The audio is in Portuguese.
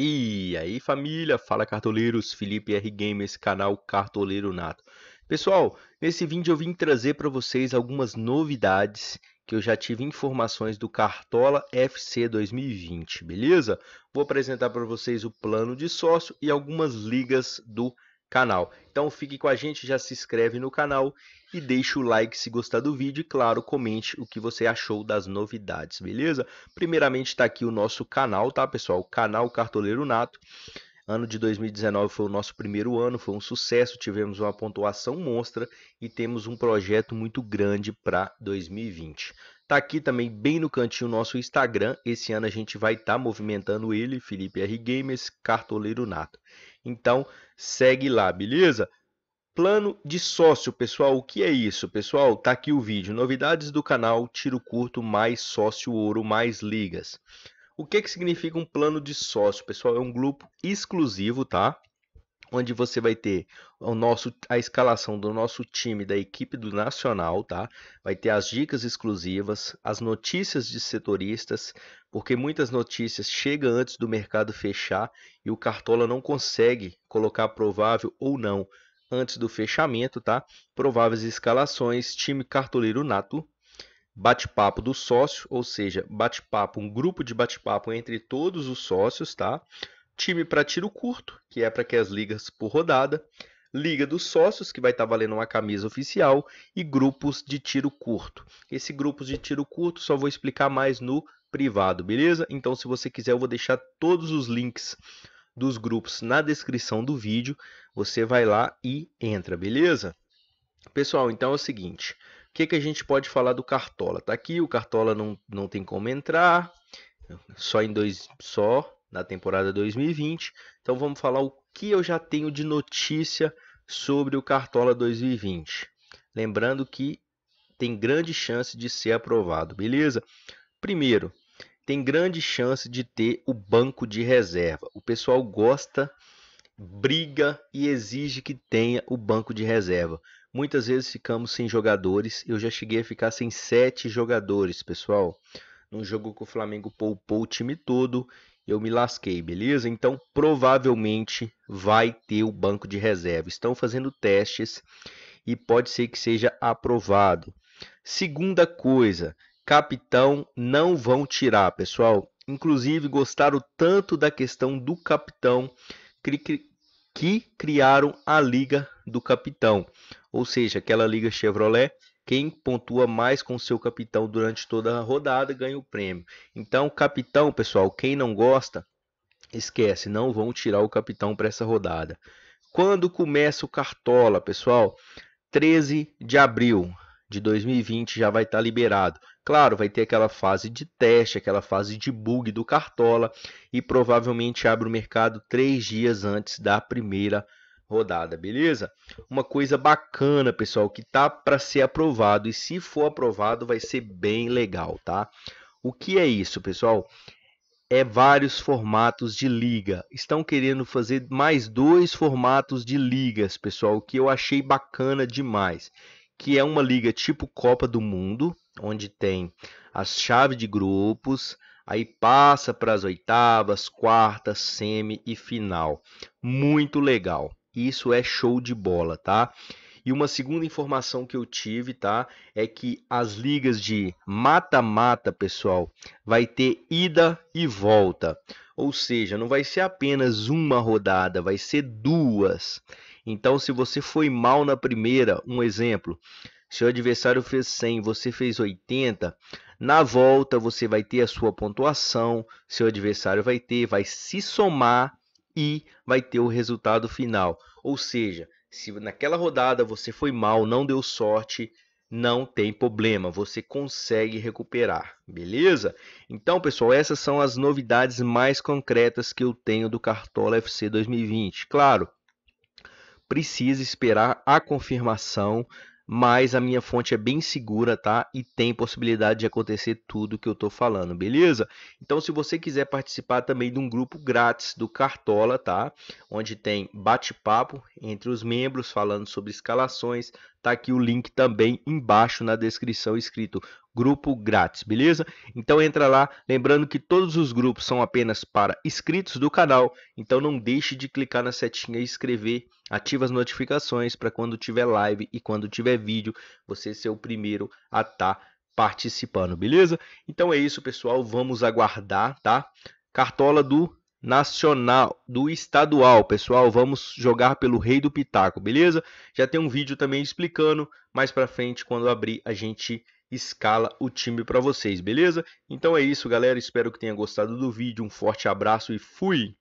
E aí família, fala cartoleiros, Felipe R esse canal Cartoleiro Nato. Pessoal, nesse vídeo eu vim trazer para vocês algumas novidades que eu já tive informações do Cartola FC 2020, beleza? Vou apresentar para vocês o plano de sócio e algumas ligas do Cartola canal. Então fique com a gente, já se inscreve no canal e deixa o like se gostar do vídeo e claro, comente o que você achou das novidades, beleza? Primeiramente está aqui o nosso canal, tá, pessoal? O canal Cartoleiro Nato. Ano de 2019 foi o nosso primeiro ano, foi um sucesso, tivemos uma pontuação monstra e temos um projeto muito grande para 2020. Tá aqui também bem no cantinho o nosso Instagram. Esse ano a gente vai estar tá movimentando ele, Felipe R Gamers, cartoleiro nato. Então, segue lá, beleza? Plano de sócio, pessoal, o que é isso? Pessoal, tá aqui o vídeo. Novidades do canal Tiro Curto mais Sócio Ouro mais Ligas. O que, que significa um plano de sócio, pessoal? É um grupo exclusivo, tá? onde você vai ter o nosso, a escalação do nosso time da equipe do Nacional, tá? Vai ter as dicas exclusivas, as notícias de setoristas, porque muitas notícias chegam antes do mercado fechar e o Cartola não consegue colocar provável ou não antes do fechamento, tá? Prováveis escalações, time cartoleiro nato, bate-papo do sócio, ou seja, bate-papo, um grupo de bate-papo entre todos os sócios, tá? time para tiro curto, que é para que as ligas por rodada, liga dos sócios, que vai estar tá valendo uma camisa oficial, e grupos de tiro curto. Esse grupos de tiro curto só vou explicar mais no privado, beleza? Então, se você quiser, eu vou deixar todos os links dos grupos na descrição do vídeo. Você vai lá e entra, beleza? Pessoal, então é o seguinte: o que, que a gente pode falar do Cartola? Tá aqui, o Cartola não, não tem como entrar, só em dois, só na temporada 2020. Então vamos falar o que eu já tenho de notícia sobre o Cartola 2020. Lembrando que tem grande chance de ser aprovado, beleza? Primeiro, tem grande chance de ter o banco de reserva. O pessoal gosta, briga e exige que tenha o banco de reserva. Muitas vezes ficamos sem jogadores. Eu já cheguei a ficar sem sete jogadores, pessoal. Num jogo que o Flamengo poupou o time todo eu me lasquei, beleza? Então provavelmente vai ter o banco de reserva. Estão fazendo testes e pode ser que seja aprovado. Segunda coisa, capitão não vão tirar, pessoal. Inclusive gostaram tanto da questão do capitão que criaram a liga do capitão, ou seja, aquela liga Chevrolet quem pontua mais com seu capitão durante toda a rodada ganha o prêmio. Então, capitão, pessoal, quem não gosta, esquece, não vão tirar o capitão para essa rodada. Quando começa o Cartola, pessoal? 13 de abril de 2020 já vai estar tá liberado. Claro, vai ter aquela fase de teste, aquela fase de bug do Cartola e provavelmente abre o mercado três dias antes da primeira rodada, beleza? Uma coisa bacana, pessoal, que tá para ser aprovado e se for aprovado vai ser bem legal, tá? O que é isso, pessoal? É vários formatos de liga. Estão querendo fazer mais dois formatos de ligas, pessoal, que eu achei bacana demais, que é uma liga tipo Copa do Mundo, onde tem as chaves de grupos, aí passa para as oitavas, quartas, semi e final. Muito legal e isso é show de bola, tá? E uma segunda informação que eu tive, tá? É que as ligas de mata-mata, pessoal, vai ter ida e volta. Ou seja, não vai ser apenas uma rodada, vai ser duas. Então, se você foi mal na primeira, um exemplo, seu adversário fez 100, você fez 80, na volta você vai ter a sua pontuação, seu adversário vai ter, vai se somar e vai ter o resultado final. Ou seja, se naquela rodada você foi mal, não deu sorte, não tem problema, você consegue recuperar, beleza? Então, pessoal, essas são as novidades mais concretas que eu tenho do Cartola FC 2020. Claro, precisa esperar a confirmação mas a minha fonte é bem segura, tá? E tem possibilidade de acontecer tudo que eu tô falando, beleza? Então, se você quiser participar também de um grupo grátis do Cartola, tá? Onde tem bate-papo entre os membros falando sobre escalações, Tá aqui o link também embaixo na descrição escrito grupo grátis, beleza? Então entra lá, lembrando que todos os grupos são apenas para inscritos do canal, então não deixe de clicar na setinha inscrever, ativa as notificações para quando tiver live e quando tiver vídeo, você ser o primeiro a estar tá participando, beleza? Então é isso, pessoal, vamos aguardar, tá? Cartola do nacional, do estadual, pessoal. Vamos jogar pelo Rei do Pitaco, beleza? Já tem um vídeo também explicando. Mais para frente, quando abrir, a gente escala o time para vocês, beleza? Então é isso, galera. Espero que tenha gostado do vídeo. Um forte abraço e fui!